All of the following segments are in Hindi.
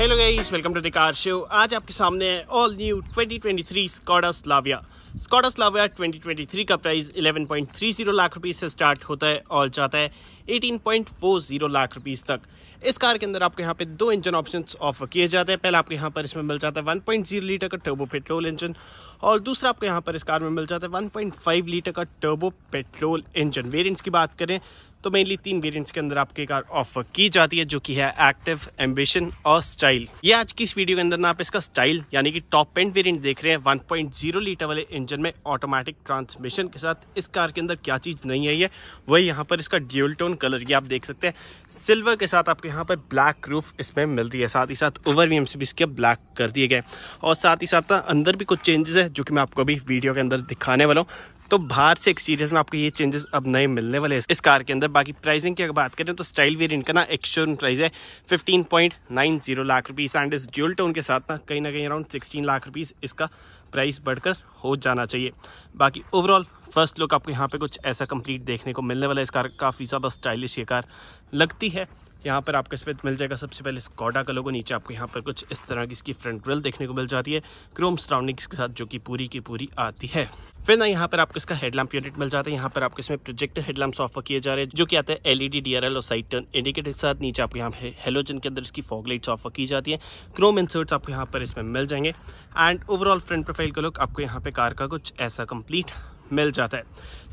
hello guys welcome to the car show आज आपके सामने है all new 2023 twenty Skoda Slavia Skoda Slavia 2023 का प्राइस 11.30 लाख रुपीस से स्टार्ट होता है और जाता है 18.40 लाख रुपीस तक इस कार के अंदर आपको यहाँ पे दो इंजन ऑप्शंस ऑफर किए जाते हैं पहला आपको यहाँ पर इसमें मिल जाता है 1.0 लीटर का टर्बो पेट्रोल इंजन और दूसरा आपको यहाँ पर इस कार में मिल जाता है 1.5 लीटर का टर्बो पेट्रोल इंजन वेरिएंट्स की बात करें तो मेनली तीन वेरियंट्स के अंदर आपके कार ऑफर की जाती है जो कि है एक्टिव एम्बिशन और स्टाइल ये आज की इस वीडियो के अंदर ना आप इसका स्टाइल यानी कि टॉप एंड वेरियंट देख रहे हैं 1.0 लीटर वाले इंजन में ऑटोमेटिक ट्रांसमिशन के साथ इस कार के अंदर क्या चीज़ नहीं आई है वही यहाँ पर इसका ड्यूल टोन कलर ये आप देख सकते हैं सिल्वर के साथ आपको यहाँ पर ब्लैक रूफ इसमें मिल रही है साथ ही साथ ओवर वी भी इसके ब्लैक कर दिए गए और साथ ही साथ अंदर भी कुछ चेंजेस है जो कि मैं आपको अभी वीडियो के अंदर दिखाने वाला हूँ तो बाहर से एक्सटीरियर में आपको ये चेंजेस अब नए मिलने वाले हैं इस कार के अंदर बाकी प्राइसिंग की अगर बात करें तो स्टाइल वेरियंट का ना एक्शन प्राइस है fifteen point nine zero lakh rupees and इस ड्यूल टोन के साथ ना कहीं ना कहीं अराउंड सिक्सटीन लाख रुपीज़ इसका प्राइस बढ़कर हो जाना चाहिए बाकी ओवरऑल फर्स्ट लुक आपको यहाँ पे कुछ ऐसा कंप्लीट देखने को मिलने वाला है इस कार काफ़ी ज़्यादा स्टाइलिश ये कार लगती है यहाँ पर आपको इसमें मिल जाएगा सबसे पहले स्कॉडा का लोगो नीचे आपको यहाँ पर कुछ इस तरह की इसकी फ्रंट व्हील देखने को मिल जाती है क्रोम सराउंडिंग्स के साथ जो कि पूरी की पूरी आती है फिर ना यहाँ पर आपको इसका हेडलैम्प यूनिट मिल जाता है यहाँ पर आपको इसमें प्रोजेक्टर हेडलैम्प ऑफर किए जा रहे हैं जो कि आते हैं एलईडी डीआरएल और साइड टर्न इंडिकेटर के साथ नीचे आपको यहाँ पे हेलोजन के अंदर इसकी फॉग लाइट्स ऑफर की जाती है क्रोम इंसर्ट्स आपको यहाँ पर इसमें मिल जाएंगे एंड ओवरऑल फ्रंट प्रोफाइल का लुक आपको यहाँ पे कार का कुछ ऐसा कंप्लीट मिल जाता है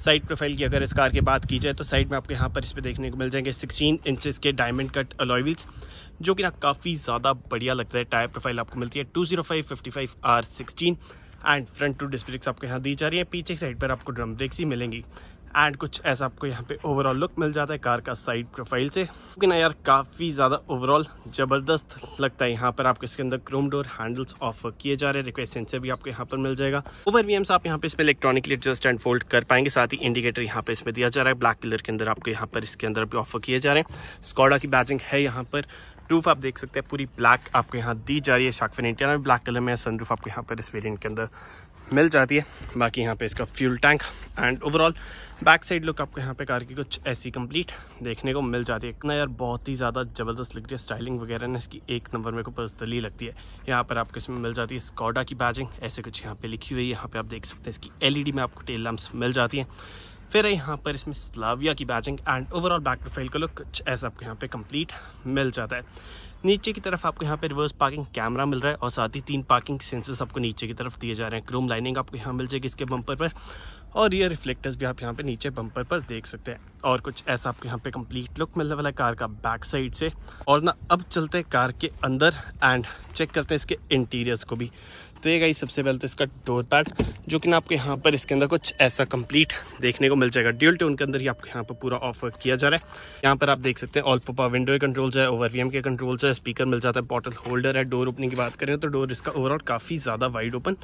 साइड प्रोफाइल की अगर इस कार की बात की जाए तो साइड में आपको यहाँ पर इस पर देखने को मिल जाएंगे 16 इंचेस के डायमंड कट अलॉयल्स जो कि ना काफ़ी ज़्यादा बढ़िया लगता है टायर प्रोफाइल आपको मिलती है two zero five fifty five R sixteen and front two डिस्प्लेक्स आपके आपको यहाँ दी जा रही है पीछे साइड पर आपको ड्रम ब्रेक्स ही मिलेंगी एंड कुछ ऐसा आपको यहाँ पे ओवरऑल लुक मिल जाता है कार का साइड प्रोफाइल से लेकिन यार काफ़ी ज़्यादा ओवरऑल ज़बरदस्त लगता है यहाँ पर आपको इसके अंदर क्रोम डोर हैंडल्स ऑफर किए जा रहे हैं रिक्वेस्ट सेंसर भी आपको यहाँ पर मिल जाएगा ओवर वी आप यहाँ पे इसमें इलेक्ट्रॉनिकली एडजस्ट एंड फोल्ड कर पाएंगे साथ ही इंडिकेटर यहाँ पे इसमें दिया जा रहा है ब्लैक कलर के अंदर आपको यहाँ पर इसके अंदर भी ऑफर किए जा रहे हैं स्कॉडा की बैजिंग है यहाँ पर रूफ आप देख सकते हैं पूरी ब्लैक आपको यहाँ दी जा रही है शाकफिन फिन इंडिया में ब्लैक कलर में सनरूफ आपको यहाँ पर इस वेरियंट के अंदर मिल जाती है बाकी यहाँ पे इसका fuel tank and overall back side look आपको यहाँ पे कार की कुछ ऐसी कंप्लीट देखने को मिल जाती है ना यार बहुत ही ज़्यादा ज़बरदस्त लग रही है स्टाइलिंग वगैरह ना इसकी एक नंबर मेरे को पर्सनली लगती है यहाँ पर आपको इसमें मिल जाती है स्कॉडा की बैजिंग ऐसे कुछ यहाँ पे लिखी हुई है यहाँ पे आप देख सकते हैं इसकी एल में आपको टेल लैम्प्स मिल जाती हैं फिर है यहाँ पर इसमें स्लाविया की badging and overall back profile का लुक कुछ ऐसा आपको यहाँ पे कम्प्लीट मिल जाता है नीचे की तरफ आपको यहाँ पे रिवर्स पार्किंग कैमरा मिल रहा है और साथ ही तीन पार्किंग सेंसर्स आपको नीचे की तरफ दिए जा रहे हैं क्रोम लाइनिंग आपको यहाँ मिल जाएगी इसके बम्पर पर और ये रिफ्लेक्टर्स भी आप यहाँ पे नीचे बम्पर पर देख सकते हैं और कुछ ऐसा आपको यहाँ पे कंप्लीट लुक मिलने वाला है कार का बैक साइड से और ना अब चलते हैं कार के अंदर एंड चेक करते हैं इसके इंटीरियर्स को भी तो ये गई सबसे पहले तो इसका डोर पैक जो कि ना आपको यहाँ पर इसके अंदर कुछ ऐसा कंप्लीट देखने को मिल जाएगा ड्यूल टोन के अंदर ही आपको यहाँ पर पूरा ऑफर किया जा रहा है यहाँ पर आप देख सकते हैं ऑल पपा विंडो कंट्रोल्स है ओवर के कंट्रोल्स है स्पीकर मिल जाता है बॉटल होल्डर है डोर ओपनिंग की बात करें तो डोर इसका ओवरऑल काफ़ी ज़्यादा वाइड ओपन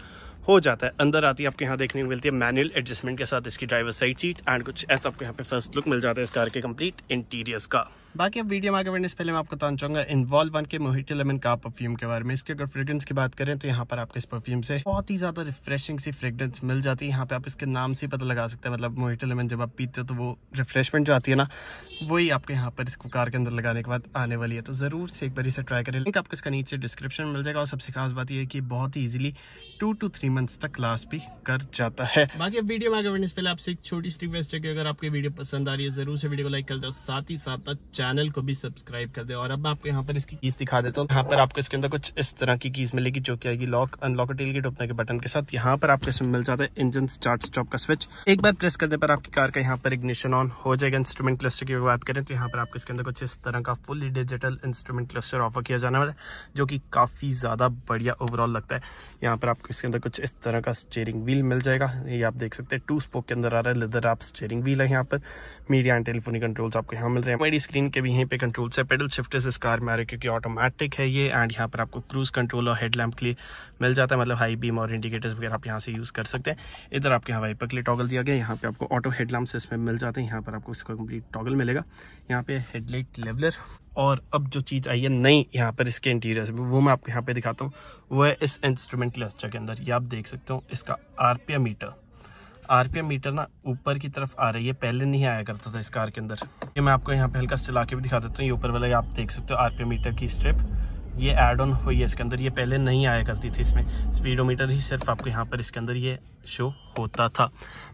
हो जाता है अंदर आती है आपको यहाँ देखने को मिलती है मैनुअल एडजस्टमेंट के साथ इसकी ड्राइवर साइड सीट एंड कुछ ऐसा आपको यहाँ पे फर्स्ट लुक मिल जाता है इस कार के कंप्लीट इंटीरियर्स का बाकी अब वीडियो में आगे बढ़ने से पहले मैं आपको बताना चाहूंगा इन्वॉल्व वन के मोहिटो लेमन का परफ्यूम के बारे में इसके अगर फ्रेग्रेंस की बात करें तो यहाँ पर आपको इस परफ्यूम से बहुत ही ज़्यादा रिफ्रेशिंग सी फ्रेग्रेंस मिल जाती है यहाँ पे आप इसके नाम से पता लगा सकते हैं मतलब मोहिटो लेमन जब आप पीते हो तो वो रिफ्रेशमेंट जो आती है ना वही आपके यहाँ पर इसको कार के अंदर लगाने के बाद आने वाली है तो ज़रूर से एक बार इसे ट्राई करें लिंक आपको इसका नीचे डिस्क्रिप्शन मिल जाएगा और सबसे खास बात यह है कि बहुत ही easily two two three months तक लास्ट भी कर जाता है बाकी अब वीडियो में आगे बढ़ने से पहले आपसे एक छोटी सी रिक्वेस्ट है कि अगर आपकी वीडियो पसंद आ रही है जरूर से वीडियो को लाइक कर दो साथ ही साथ चैनल को भी सब्सक्राइब कर दे और अब मैं आपको यहाँ पर इसकी कीज दिखा देता हूँ यहाँ पर आपको इसके अंदर कुछ इस तरह की कीज मिलेगी जो कि आएगी लॉक अनलॉक टेल की टोपने के बटन के साथ यहाँ पर आपको इसमें मिल जाता है इंजन स्टार्ट स्टॉप का स्विच एक बार प्रेस करने पर आपकी कार का यहाँ पर इग्निशन ऑन हो जाएगा इंस्ट्रूमेंट क्लस्टर की बात करें तो यहाँ पर आपको इसके अंदर कुछ इस तरह का full digital instrument cluster offer किया जाने वाला है जो कि काफ़ी ज़्यादा बढ़िया ओवरऑल लगता है यहाँ पर आपको इसके अंदर कुछ इस तरह का स्टेयरिंग व्हील मिल जाएगा ये आप देख सकते हैं टू स्पोक के अंदर आ रहा है लेदर आप स्टेयरिंग व्हील है यहाँ पर मीडिया एंड टेलीफोनी कंट्रोल्स आपको यहाँ मिल रहे हैं मेरी स्क्रीन के भी यहीं पे कंट्रोल्स है पेडल शिफ्ट इस कार में आ रहे क्योंकि ऑटोमेटिक है ये एंड यहाँ पर आपको क्रूज़ कंट्रोल और हेडलैम्प के लिए मिल जाता है मतलब हाई बीम और इंडिकेटर्स वगैरह आप यहाँ से यूज़ कर सकते हैं इधर आपके यहाँ वाइपर के लिए टॉगल दिया गया यहाँ पे आपको ऑटो हेडलैम्प्स इसमें मिल जाते हैं यहाँ पर आपको इसका कम्प्लीट टॉगल मिलेगा यहाँ पे हेडलाइट लेवलर और अब जो चीज़ आई है नई यहाँ पर इसके इंटीरियर में वो मैं आपको यहाँ पे दिखाता हूँ वो है इस इंस्ट्रूमेंट क्लस्टर के अंदर ये आप देख सकते हो इसका आरपीएम मीटर आरपीएम मीटर ना ऊपर की तरफ आ रही है पहले नहीं आया करता था इस कार के अंदर ये मैं आपको यहाँ पे हल्का चला के भी दिखा देता हूँ ये ऊपर वाला आप देख सकते हो आरपीएम मीटर की स्ट्रिप ये एड ऑन हुई है इसके अंदर ये पहले नहीं आया करती थी इसमें स्पीडोमीटर ही सिर्फ आपको यहाँ पर इसके अंदर ये शो होता था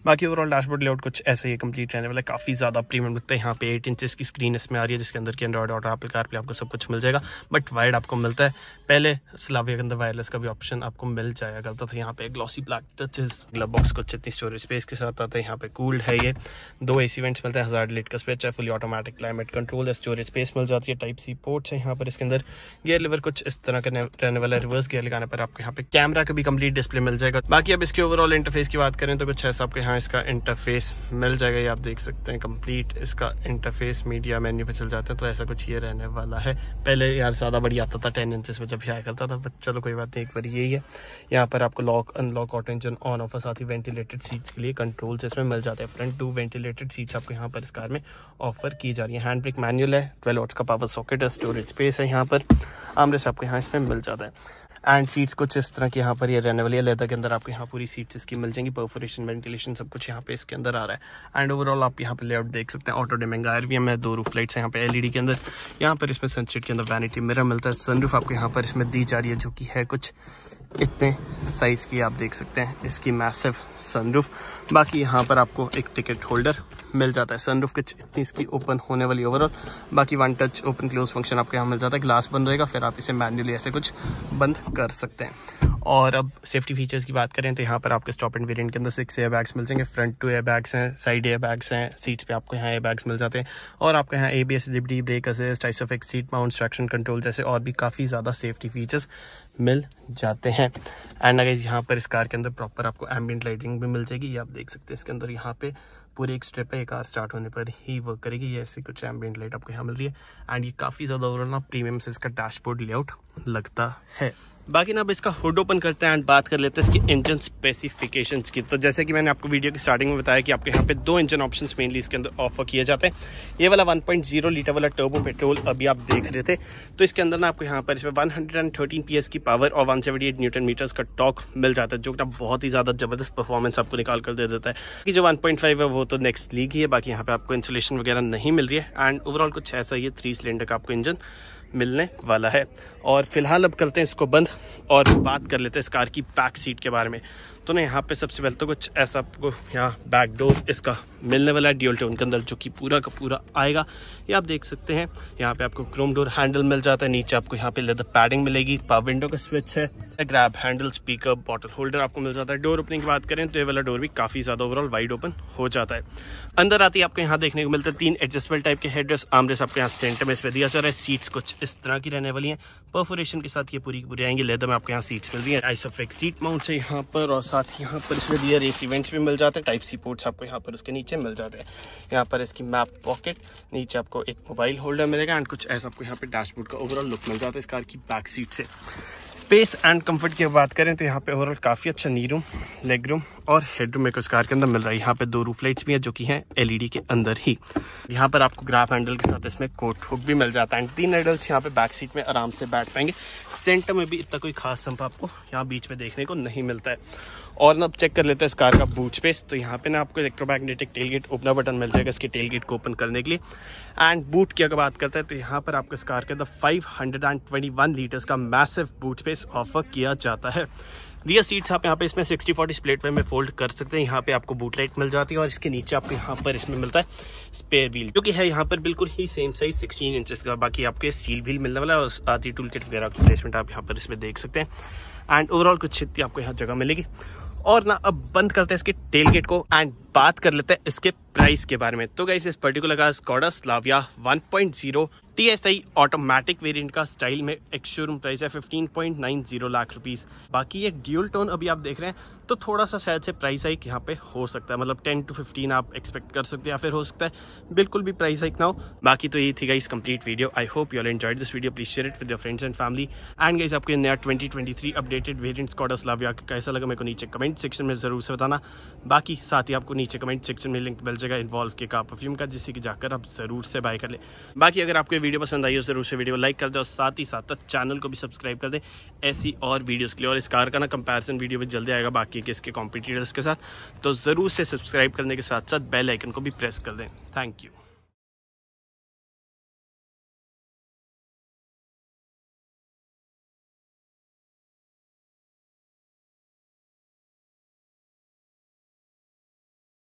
बाकी ओवरऑल डैशबोर्ड लेआउट कुछ ऐसे ही कंप्लीट रहने वाला है काफ़ी ज़्यादा प्रीमियम लगता है यहाँ पे एट इंचेस की स्क्रीन इसमें आ रही है जिसके अंदर के एंड्रॉड ऑटो एप्पल कार पे आपको सब कुछ मिल जाएगा बट वायर्ड आपको मिलता है पहले सलाविया के अंदर वायरलेस का भी ऑप्शन आपको मिल जाया करता था यहाँ पे glossy black touches glove box कुछ इतनी स्टोरेज स्पेस के साथ आता है यहाँ पे कूल्ड है ये दो ए सी वेंट्स मिलते हैं हज़ार लीट का स्विच है फुली ऑटोमेटिक क्लाइमेट कंट्रोल है स्टोरेज स्पेस मिल जाती है टाइप सी पोर्ट्स है यहाँ पर इसके अंदर गेयर लिवर कुछ इस तरह का रहने वाला है रिवर्स गियर लगाने पर आपको यहाँ पे कैमरा का भी कंप्लीट डिस्प्ले मिल जाएगा बाकी अब इसके ओवरऑल इंटरफेस की बात करें तो कुछ ऐसा आपको यहाँ इसका इंटरफेस मिल जाएगा ये आप देख सकते हैं कम्प्लीट इसका इंटरफेस मीडिया मेन्यू पर चल जाते हैं तो ऐसा कुछ ये रहने वाला है पहले यार ज़्यादा बड़ी आता था टेन इंचज में जब यहाँ करता था बट चलो कोई बात नहीं एक बार यही है यहाँ पर आपको lock unlock auto engine on off और साथ ही वेंटिलेटेड सीट्स के लिए कंट्रोल्स इसमें मिल जाते हैं फ्रंट टू वेंटिलेटेड सीट्स आपको यहाँ पर इस कार में ऑफर की जा रही है हैंड ब्रेक मैनुअल है ट्वेल्व वॉट्स का पावर सॉकेट है स्टोरेज स्पेस है यहाँ पर आमरेस्ट आपको यहाँ इसमें मिल जाता है एंड सीट्स कुछ इस तरह की यहाँ पर ये रहने वाली है लेदर के अंदर आपको यहाँ पूरी सीट्स इसकी मिल जाएंगी परफोरेशन वेंटिलेशन सब कुछ यहाँ पे इसके अंदर आ रहा है एंड ओवरऑल आप यहाँ पे लेआउट देख सकते हैं ऑटो डेमेंगायर भी हमें दो रूफ लाइट्स यहाँ पे एलईडी e के अंदर यहाँ पर इसमें सनसेट के अंदर वैनिटी मिरर मिलता है सनरूफ आपको यहाँ पर इसमें दी जा रही है जो कि है कुछ इतने साइज़ की आप देख सकते हैं इसकी मैसिव सनरूफ बाकी यहाँ पर आपको एक टिकट होल्डर मिल जाता है सनरूफ कुछ इतनी इसकी ओपन होने वाली ओवरऑल बाकी one touch open close function आपको यहाँ मिल जाता है ग्लास बंद रहेगा फिर आप इसे मैनुअली ऐसे कुछ बंद कर सकते हैं और अब सेफ्टी फीचर्स की बात करें तो यहाँ पर आपके स्टॉप एंड वेरिएंट के अंदर सिक्स एयर बैग्स मिल जाएंगे फ्रंट टू एयर बैग्स हैं साइड एयर बैग्स हैं सीट्स पे आपको यहाँ एयर बैग्स मिल जाते हैं और आपके यहाँ A B S D brake assist types of X seat mount traction control जैसे और भी काफ़ी ज़्यादा सेफ्टी फीचर्स मिल जाते हैं एंड अगर यहाँ पर इस कार के अंदर प्रॉपर आपको एम्बियट लाइटिंग भी मिल जाएगी ये आप देख सकते हैं इसके अंदर यहाँ पे पूरे एक स्ट्रिप है कार स्टार्ट होने पर ही वर्क करेगी ये ऐसी कुछ एम्बियट लाइट आपको यहाँ मिल रही है एंड ये काफ़ी ज़्यादा ओवरऑल ना प्रीमियम से इसका डैशबोर्ड लेआउट लगता है बाकी ना अब इसका हुड ओपन करते हैं एंड बात कर लेते हैं इसके इंजन स्पेसिफिकेशंस की तो जैसे कि मैंने आपको वीडियो की स्टार्टिंग में बताया कि आपके यहाँ पे दो इंजन ऑप्शन मेनली इसके अंदर ऑफर किए जाते हैं ये वाला 1.0 लीटर वाला टर्बो पेट्रोल अभी आप देख रहे थे तो इसके अंदर ना आपको यहाँ पर इसमें वन हंड्रेड की पावर और वन न्यूटन मीटर्स का टॉक मिल जाता है जो ना बहुत ही ज़्यादा ज़बरदस्त परफॉर्मेंस आपको निकाल कर दे देता है कि जो वन है वो तो नेक्स्ट लीग ही है बाकी यहाँ पर आपको इंसुलेशन वगैरह नहीं मिल रही है एंड ओवरऑल कुछ ऐसा ही थ्री सिलेंडर का आपको इंजन मिलने वाला है और फिलहाल अब करते हैं इसको बंद और बात कर लेते हैं इस कार की पैक सीट के बारे में दोस्तों ना यहाँ पे सबसे पहले तो कुछ ऐसा आपको यहाँ बैक डोर इसका मिलने वाला है ड्यूल टोन के अंदर जो कि पूरा का पूरा आएगा ये आप देख सकते हैं यहाँ पे आपको क्रोम डोर हैंडल मिल जाता है नीचे आपको यहाँ पे लेदर पैडिंग मिलेगी पावर विंडो का स्विच है grab handle speaker bottle holder आपको मिल जाता है डोर ओपनिंग की बात करें तो ये वाला डोर भी काफ़ी ज़्यादा ओवरऑल वाइड ओपन हो जाता है अंदर आती है आपको यहाँ देखने को मिलता है तीन एडजस्टबल टाइप के हेड्रेस आमरेस आपके यहाँ सेंटर में इस पर दिया जा रहा है सीट्स कुछ इस तरह की रहने वाली है परफोरेशन के साथ ये पूरी की पूरी आएंगे लेदर में आपको यहाँ सीट्स मिल रही है एक सीट माउंट है यहाँ पर और साथ ही यहाँ पर इसमें दिया रेस इवेंट्स भी मिल जाते हैं टाइप सी पोर्ट्स आपको यहाँ पर उसके नीचे मिल जाते हैं यहाँ पर इसकी मैप पॉकेट नीचे आपको एक मोबाइल होल्डर मिलेगा एंड कुछ ऐसा आपको यहाँ पर डैशबोर्ड का ओवरऑल लुक मिल जाता है इस कार की बैक सीट से स्पेस एंड कम्फर्ट की बात करें तो यहाँ पे ओवरऑल काफ़ी अच्छा नी रूम लेग रूम और हेडरूम एक कार के अंदर मिल रहा है यहाँ पे दो रूफ लाइट्स भी है जो कि हैं एलईडी e के अंदर ही यहाँ पर आपको ग्राफ हैंडल के साथ इसमें कोट हुक भी मिल जाता है एंड तीन एडल्ट यहाँ पे बैक सीट में आराम से बैठ पाएंगे सेंटर में भी इतना कोई खास संप आपको यहाँ बीच में देखने को नहीं मिलता है और ना अब चेक कर लेते हैं इस कार का बूट स्पेस तो यहाँ पे ना आपको electromagnetic tailgate opener button मिल जाएगा इसके टेल गेट को ओपन करने के लिए एंड बूट की अगर बात करते हैं तो यहाँ पर आपको इस कार के अंदर 521 लीटर्स का मैसिव बूट स्पेस ऑफर किया जाता है रियर सीट्स आप यहाँ पे इसमें 60 40 स्प्लिट वे में फोल्ड कर सकते हैं यहाँ पे आपको बूट लाइट मिल जाती है और इसके नीचे आपको यहाँ पर इसमें मिलता है स्पेयर व्हील जो कि है यहाँ पर बिल्कुल ही सेम साइज सिक्सटीन इंच का बाकी आपको स्टील व्हील मिलने वाला है और आती टूल किट वगैरह की प्लेसमेंट आप यहाँ पर इसमें देख सकते हैं एंड ओवरऑल कुछ इतनी आपको यहाँ जगह मिलेगी और ना अब बंद करते हैं इसके टेल को एंड बात कर लेते हैं इसके प्राइस के बारे में तो गाइस इस पर्टिकुलर का Skoda Slavia 1.0 zero automatic variant का स्टाइल में एक शोरूम प्राइस है 15.90 लाख रुपीस बाकी ये ड्यूल टोन अभी आप देख रहे हैं तो थोड़ा सा शायद से प्राइस हाइक यहाँ पे हो सकता है मतलब 10 टू 15 आप एक्सपेक्ट कर सकते हैं या फिर हो सकता है बिल्कुल भी प्राइस हाइक ना हो बाकी तो ये थी guys complete video I hope you'll enjoy enjoyed this video please share it with your friends and family and guys आपको नया 2023 अपडेटेड वेरियंट स्कॉडा स्लाविया कैसा लगा मेरे को नीचे कमेंट सेक्शन में जरूर से बताना बाकी साथ ही आपको नीचे कमेंट सेक्शन में लिंक मिल जाएगा इन्वॉल्व के का परफ्यूम का जिससे कि जाकर आप ज़रूर से बाय कर लें बाकी अगर आपको वीडियो पसंद आई हो ज़रूर से वीडियो लाइक कर दें और साथ ही साथ चैनल को भी सब्सक्राइब कर दें ऐसी और वीडियोज़ के लिए और इस कार का ना कंपेरिजन वीडियो भी जल्दी आएगा बाकी के इसके कॉम्पिटिटर्स के साथ तो ज़रूर से सब्सक्राइब करने के साथ साथ बेलाइकन को भी प्रेस कर दें थैंक यू